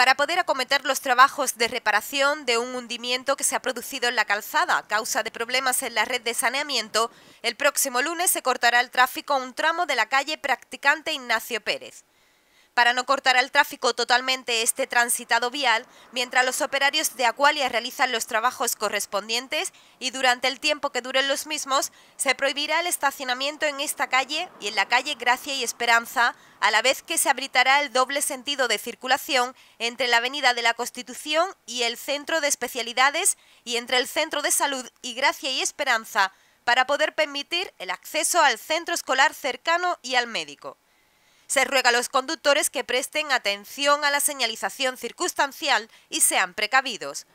para poder acometer los trabajos de reparación de un hundimiento que se ha producido en la calzada a causa de problemas en la red de saneamiento, el próximo lunes se cortará el tráfico a un tramo de la calle Practicante Ignacio Pérez para no cortar al tráfico totalmente este transitado vial, mientras los operarios de Acualia realizan los trabajos correspondientes y durante el tiempo que duren los mismos se prohibirá el estacionamiento en esta calle y en la calle Gracia y Esperanza, a la vez que se abritará el doble sentido de circulación entre la Avenida de la Constitución y el Centro de Especialidades y entre el Centro de Salud y Gracia y Esperanza para poder permitir el acceso al centro escolar cercano y al médico. Se ruega a los conductores que presten atención a la señalización circunstancial y sean precavidos.